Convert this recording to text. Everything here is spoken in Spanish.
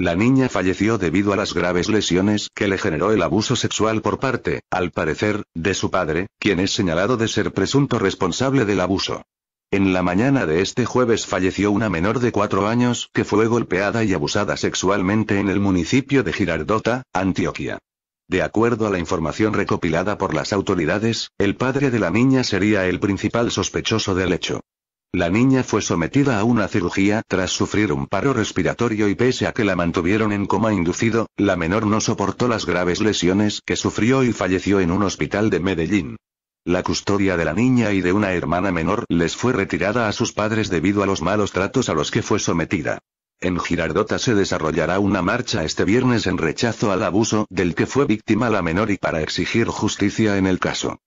La niña falleció debido a las graves lesiones que le generó el abuso sexual por parte, al parecer, de su padre, quien es señalado de ser presunto responsable del abuso. En la mañana de este jueves falleció una menor de cuatro años que fue golpeada y abusada sexualmente en el municipio de Girardota, Antioquia. De acuerdo a la información recopilada por las autoridades, el padre de la niña sería el principal sospechoso del hecho. La niña fue sometida a una cirugía tras sufrir un paro respiratorio y pese a que la mantuvieron en coma inducido, la menor no soportó las graves lesiones que sufrió y falleció en un hospital de Medellín. La custodia de la niña y de una hermana menor les fue retirada a sus padres debido a los malos tratos a los que fue sometida. En Girardota se desarrollará una marcha este viernes en rechazo al abuso del que fue víctima la menor y para exigir justicia en el caso.